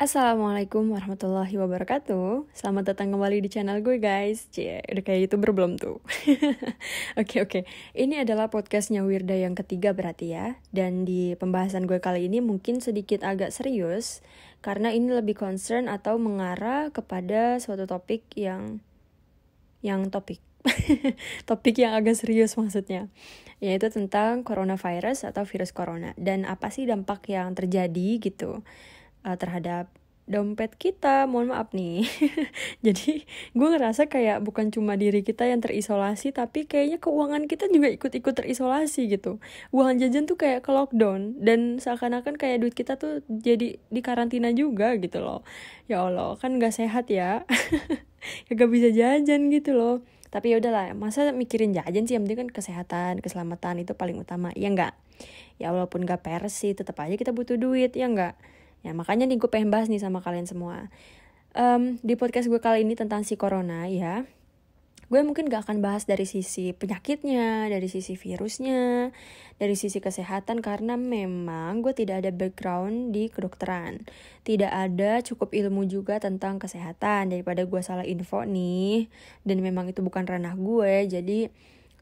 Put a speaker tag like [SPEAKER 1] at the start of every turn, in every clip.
[SPEAKER 1] Assalamualaikum warahmatullahi wabarakatuh Selamat datang kembali di channel gue guys Cie, udah kayak youtuber belum tuh? Oke oke, okay, okay. ini adalah podcastnya Wirda yang ketiga berarti ya Dan di pembahasan gue kali ini mungkin sedikit agak serius Karena ini lebih concern atau mengarah kepada suatu topik yang Yang topik topik yang agak serius maksudnya Yaitu tentang coronavirus atau virus corona Dan apa sih dampak yang terjadi gitu uh, terhadap dompet kita mohon maaf nih jadi gue ngerasa kayak bukan cuma diri kita yang terisolasi tapi kayaknya keuangan kita juga ikut-ikut terisolasi gitu uang jajan tuh kayak ke lockdown dan seakan-akan kayak duit kita tuh jadi di karantina juga gitu loh ya allah kan gak sehat ya ya gak bisa jajan gitu loh tapi ya udahlah masa mikirin jajan sih yang penting kan kesehatan keselamatan itu paling utama ya enggak ya walaupun gak persi, sih tetap aja kita butuh duit ya enggak Ya makanya nih gue pengen bahas nih sama kalian semua. Um, di podcast gue kali ini tentang si corona ya. Gue mungkin gak akan bahas dari sisi penyakitnya, dari sisi virusnya, dari sisi kesehatan karena memang gue tidak ada background di kedokteran. Tidak ada cukup ilmu juga tentang kesehatan daripada gue salah info nih. Dan memang itu bukan ranah gue, jadi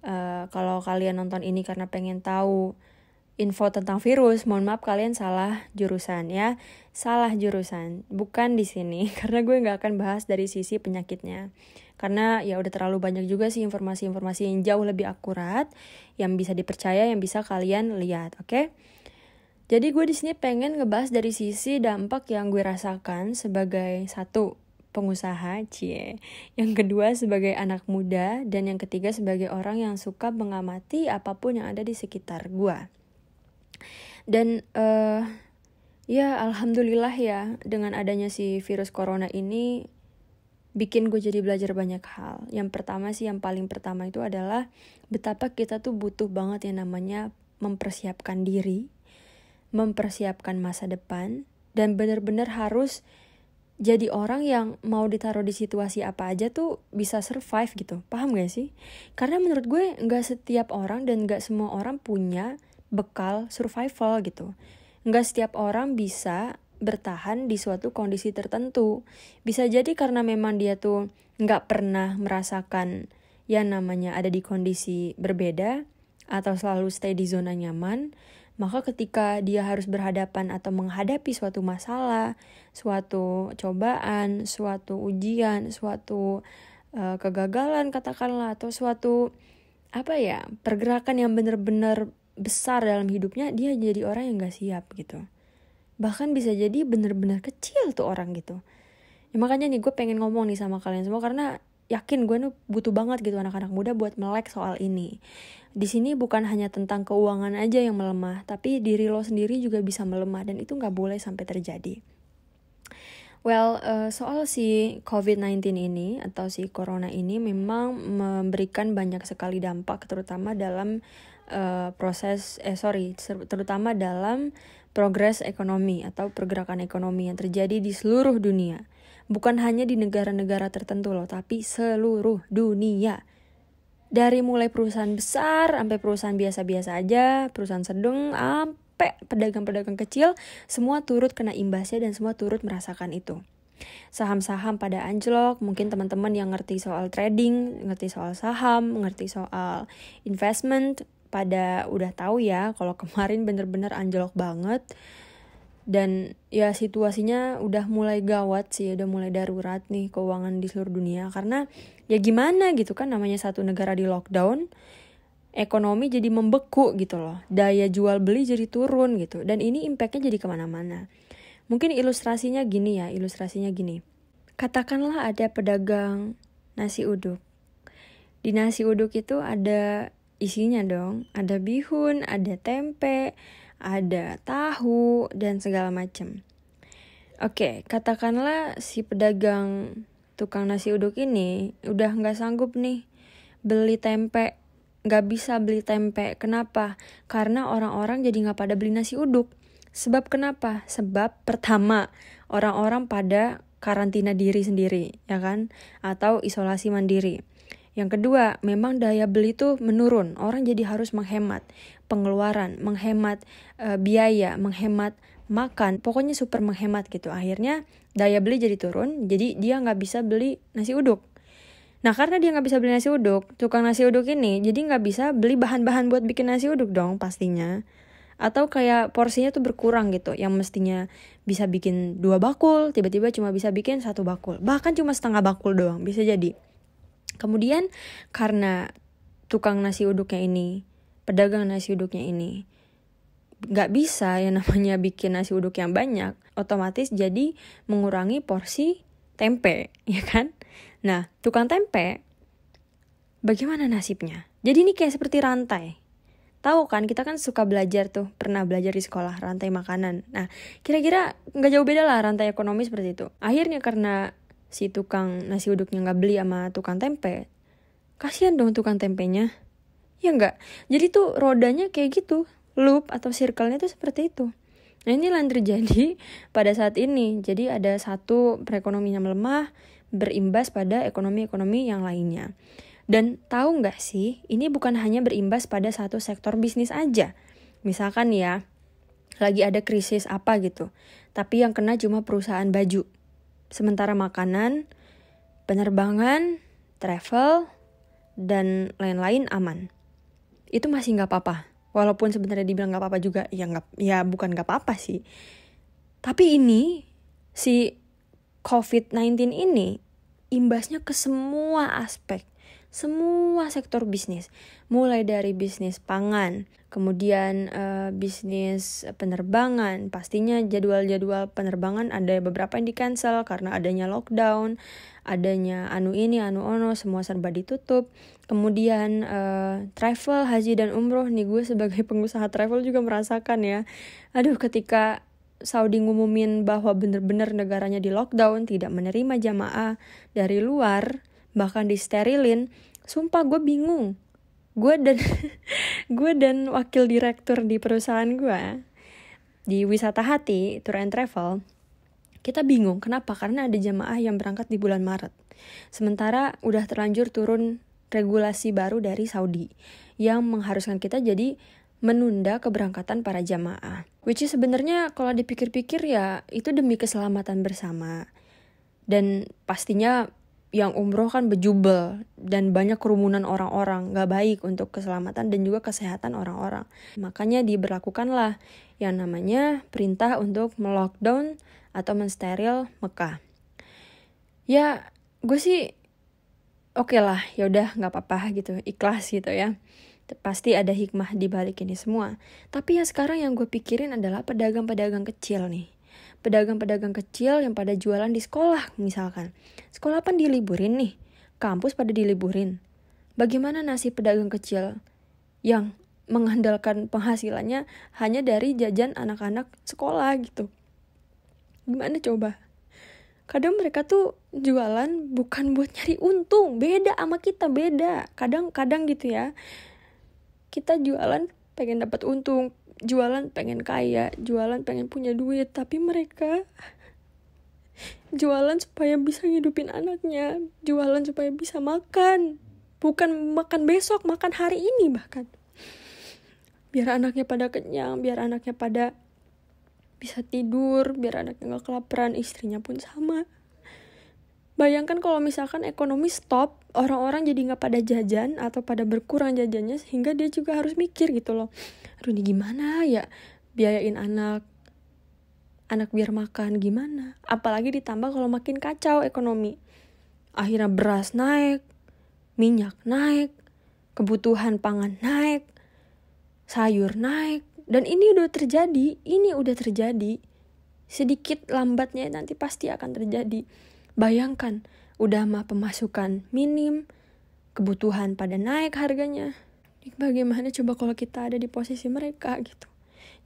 [SPEAKER 1] Uh, kalau kalian nonton ini karena pengen tahu info tentang virus, mohon maaf kalian salah jurusan ya. Salah jurusan, bukan di sini karena gue nggak akan bahas dari sisi penyakitnya. Karena ya udah terlalu banyak juga sih informasi-informasi yang jauh lebih akurat, yang bisa dipercaya, yang bisa kalian lihat, oke? Okay? Jadi gue di sini pengen ngebahas dari sisi dampak yang gue rasakan sebagai satu pengusaha, cie. Yang kedua sebagai anak muda dan yang ketiga sebagai orang yang suka mengamati apapun yang ada di sekitar gue dan uh, ya alhamdulillah ya dengan adanya si virus corona ini bikin gue jadi belajar banyak hal. Yang pertama sih yang paling pertama itu adalah betapa kita tuh butuh banget yang namanya mempersiapkan diri, mempersiapkan masa depan dan benar-benar harus jadi orang yang mau ditaruh di situasi apa aja tuh bisa survive gitu. Paham gak sih? Karena menurut gue nggak setiap orang dan nggak semua orang punya bekal survival gitu. Nggak setiap orang bisa bertahan di suatu kondisi tertentu. Bisa jadi karena memang dia tuh nggak pernah merasakan yang namanya ada di kondisi berbeda atau selalu stay di zona nyaman, maka ketika dia harus berhadapan atau menghadapi suatu masalah, suatu cobaan, suatu ujian, suatu uh, kegagalan katakanlah atau suatu apa ya pergerakan yang benar-benar besar dalam hidupnya dia jadi orang yang gak siap gitu bahkan bisa jadi bener-bener kecil tuh orang gitu ya, makanya nih gue pengen ngomong nih sama kalian semua karena yakin gue nih butuh banget gitu anak-anak muda buat melek soal ini di sini bukan hanya tentang keuangan aja yang melemah tapi diri lo sendiri juga bisa melemah dan itu nggak boleh sampai terjadi Well, uh, soal si COVID-19 ini atau si corona ini memang memberikan banyak sekali dampak terutama dalam Eh, proses eh sorry terutama dalam progres ekonomi atau pergerakan ekonomi yang terjadi di seluruh dunia. Bukan hanya di negara-negara tertentu loh, tapi seluruh dunia. Dari mulai perusahaan besar sampai perusahaan biasa-biasa aja, perusahaan sedang, sampai pedagang-pedagang kecil, semua turut kena imbasnya dan semua turut merasakan itu. Saham-saham pada anjlok, mungkin teman-teman yang ngerti soal trading, ngerti soal saham, ngerti soal investment, pada udah tahu ya kalau kemarin bener-bener anjlok banget dan ya situasinya udah mulai gawat sih udah mulai darurat nih keuangan di seluruh dunia karena ya gimana gitu kan namanya satu negara di lockdown ekonomi jadi membeku gitu loh daya jual beli jadi turun gitu dan ini impactnya jadi kemana-mana mungkin ilustrasinya gini ya ilustrasinya gini katakanlah ada pedagang nasi uduk di nasi uduk itu ada isinya dong. Ada bihun, ada tempe, ada tahu, dan segala macam. Oke, katakanlah si pedagang tukang nasi uduk ini udah nggak sanggup nih beli tempe. Nggak bisa beli tempe. Kenapa? Karena orang-orang jadi nggak pada beli nasi uduk. Sebab kenapa? Sebab pertama, orang-orang pada karantina diri sendiri, ya kan? Atau isolasi mandiri. Yang kedua, memang daya beli itu menurun. Orang jadi harus menghemat pengeluaran, menghemat e, biaya, menghemat makan. Pokoknya super menghemat gitu. Akhirnya daya beli jadi turun, jadi dia nggak bisa beli nasi uduk. Nah karena dia nggak bisa beli nasi uduk, tukang nasi uduk ini jadi nggak bisa beli bahan-bahan buat bikin nasi uduk dong pastinya. Atau kayak porsinya tuh berkurang gitu, yang mestinya bisa bikin dua bakul, tiba-tiba cuma bisa bikin satu bakul. Bahkan cuma setengah bakul doang, bisa jadi. Kemudian karena tukang nasi uduknya ini, pedagang nasi uduknya ini, nggak bisa yang namanya bikin nasi uduk yang banyak, otomatis jadi mengurangi porsi tempe, ya kan? Nah, tukang tempe, bagaimana nasibnya? Jadi ini kayak seperti rantai. Tahu kan, kita kan suka belajar tuh, pernah belajar di sekolah, rantai makanan. Nah, kira-kira nggak jauh beda lah rantai ekonomi seperti itu. Akhirnya karena si tukang nasi uduknya nggak beli sama tukang tempe kasihan dong tukang tempenya ya nggak jadi tuh rodanya kayak gitu loop atau circle-nya tuh seperti itu nah ini yang terjadi pada saat ini jadi ada satu perekonomian melemah berimbas pada ekonomi-ekonomi yang lainnya dan tahu nggak sih ini bukan hanya berimbas pada satu sektor bisnis aja misalkan ya lagi ada krisis apa gitu tapi yang kena cuma perusahaan baju sementara makanan, penerbangan, travel, dan lain-lain aman. Itu masih nggak apa-apa. Walaupun sebenarnya dibilang nggak apa-apa juga, ya nggak, ya bukan nggak apa-apa sih. Tapi ini si COVID-19 ini imbasnya ke semua aspek semua sektor bisnis, mulai dari bisnis pangan, kemudian uh, bisnis penerbangan. Pastinya jadwal-jadwal penerbangan ada beberapa yang di cancel karena adanya lockdown, adanya anu ini, anu ono, semua serba ditutup. Kemudian uh, travel, haji dan umroh nih gue sebagai pengusaha travel juga merasakan ya. Aduh ketika Saudi ngumumin bahwa benar-benar negaranya di lockdown, tidak menerima jamaah dari luar, bahkan disterilin sumpah gue bingung gue dan gue dan wakil direktur di perusahaan gue di wisata hati tour and travel kita bingung kenapa karena ada jamaah yang berangkat di bulan Maret sementara udah terlanjur turun regulasi baru dari Saudi yang mengharuskan kita jadi menunda keberangkatan para jamaah. Which is sebenarnya kalau dipikir-pikir ya itu demi keselamatan bersama. Dan pastinya yang umroh kan bejubel dan banyak kerumunan orang-orang nggak baik untuk keselamatan dan juga kesehatan orang-orang makanya diberlakukanlah yang namanya perintah untuk melockdown atau mensteril Mekah ya gue sih oke okay lah yaudah udah nggak apa-apa gitu ikhlas gitu ya pasti ada hikmah di balik ini semua tapi yang sekarang yang gue pikirin adalah pedagang-pedagang kecil nih pedagang-pedagang kecil yang pada jualan di sekolah misalkan. Sekolah kan diliburin nih, kampus pada diliburin. Bagaimana nasib pedagang kecil yang mengandalkan penghasilannya hanya dari jajan anak-anak sekolah gitu. Gimana coba? Kadang mereka tuh jualan bukan buat nyari untung, beda sama kita, beda. Kadang-kadang gitu ya. Kita jualan pengen dapat untung, jualan pengen kaya, jualan pengen punya duit, tapi mereka jualan supaya bisa ngidupin anaknya, jualan supaya bisa makan, bukan makan besok, makan hari ini bahkan. Biar anaknya pada kenyang, biar anaknya pada bisa tidur, biar anaknya gak kelaparan, istrinya pun sama. Bayangkan kalau misalkan ekonomi stop, orang-orang jadi nggak pada jajan atau pada berkurang jajannya sehingga dia juga harus mikir gitu loh. Aduh ini gimana ya biayain anak, anak biar makan gimana. Apalagi ditambah kalau makin kacau ekonomi. Akhirnya beras naik, minyak naik, kebutuhan pangan naik, sayur naik. Dan ini udah terjadi, ini udah terjadi. Sedikit lambatnya nanti pasti akan terjadi Bayangkan, udah mah pemasukan minim, kebutuhan pada naik harganya. Bagaimana coba kalau kita ada di posisi mereka gitu.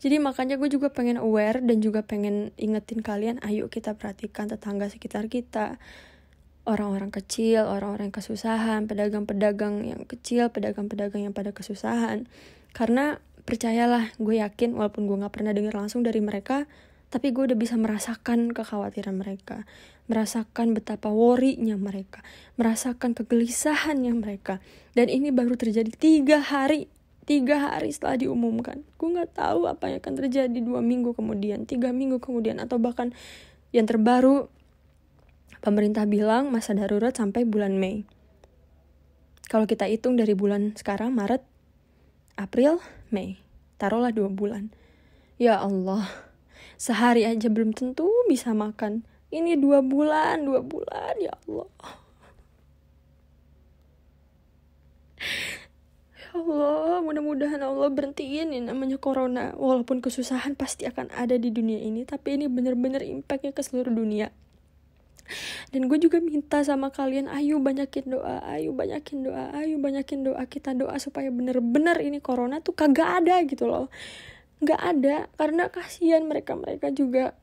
[SPEAKER 1] Jadi makanya gue juga pengen aware dan juga pengen ingetin kalian, ayo kita perhatikan tetangga sekitar kita. Orang-orang kecil, orang-orang yang kesusahan, pedagang-pedagang yang kecil, pedagang-pedagang yang pada kesusahan. Karena percayalah, gue yakin walaupun gue gak pernah dengar langsung dari mereka, tapi gue udah bisa merasakan kekhawatiran mereka merasakan betapa worry-nya mereka merasakan kegelisahannya mereka dan ini baru terjadi tiga hari tiga hari setelah diumumkan gue gak tahu apa yang akan terjadi dua minggu kemudian tiga minggu kemudian atau bahkan yang terbaru pemerintah bilang masa darurat sampai bulan Mei kalau kita hitung dari bulan sekarang Maret April Mei taruhlah dua bulan ya Allah sehari aja belum tentu bisa makan ini dua bulan dua bulan ya Allah ya Allah mudah-mudahan Allah berhentiin ini namanya corona walaupun kesusahan pasti akan ada di dunia ini tapi ini bener-bener impactnya ke seluruh dunia dan gue juga minta sama kalian ayo banyakin doa ayo banyakin doa ayo banyakin doa kita doa supaya bener-bener ini corona tuh kagak ada gitu loh nggak ada karena kasihan mereka mereka juga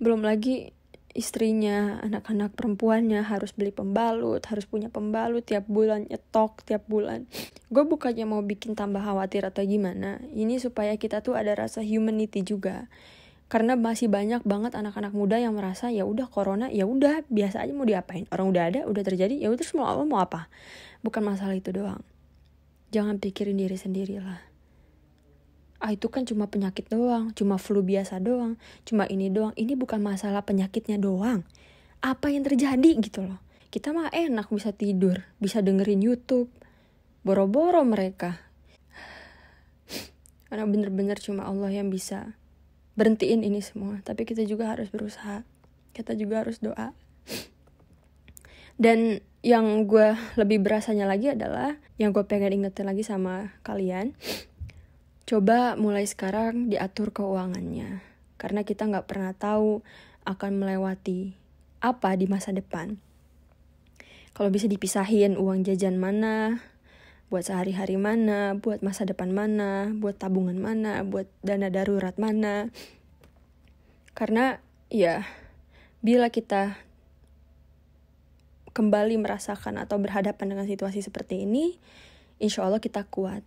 [SPEAKER 1] belum lagi istrinya, anak-anak perempuannya harus beli pembalut, harus punya pembalut tiap bulan, nyetok tiap bulan. Gue bukannya mau bikin tambah khawatir atau gimana, ini supaya kita tuh ada rasa humanity juga. Karena masih banyak banget anak-anak muda yang merasa ya udah corona, ya udah biasa aja mau diapain. Orang udah ada, udah terjadi, ya udah semua mau apa. Bukan masalah itu doang jangan pikirin diri sendiri lah ah itu kan cuma penyakit doang, cuma flu biasa doang, cuma ini doang. Ini bukan masalah penyakitnya doang. Apa yang terjadi gitu loh. Kita mah enak bisa tidur, bisa dengerin YouTube. Boro-boro mereka. Karena bener-bener cuma Allah yang bisa berhentiin ini semua. Tapi kita juga harus berusaha. Kita juga harus doa. Dan yang gue lebih berasanya lagi adalah yang gue pengen ingetin lagi sama kalian. Coba mulai sekarang diatur keuangannya. Karena kita nggak pernah tahu akan melewati apa di masa depan. Kalau bisa dipisahin uang jajan mana, buat sehari-hari mana, buat masa depan mana, buat tabungan mana, buat dana darurat mana. Karena ya, bila kita kembali merasakan atau berhadapan dengan situasi seperti ini, insya Allah kita kuat.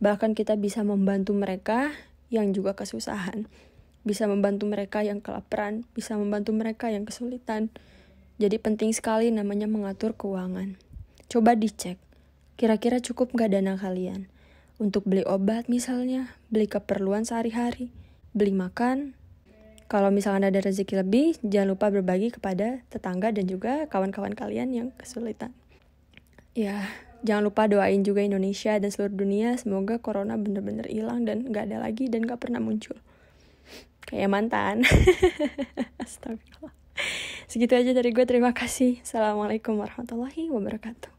[SPEAKER 1] Bahkan kita bisa membantu mereka yang juga kesusahan. Bisa membantu mereka yang kelaparan, bisa membantu mereka yang kesulitan. Jadi penting sekali namanya mengatur keuangan. Coba dicek, kira-kira cukup gak dana kalian? Untuk beli obat misalnya, beli keperluan sehari-hari, beli makan, kalau misalkan ada rezeki lebih, jangan lupa berbagi kepada tetangga dan juga kawan-kawan kalian yang kesulitan. Ya, jangan lupa doain juga Indonesia dan seluruh dunia. Semoga corona bener-bener hilang dan gak ada lagi dan gak pernah muncul. Kayak mantan. Astagfirullah. Segitu aja dari gue. Terima kasih. Assalamualaikum warahmatullahi wabarakatuh.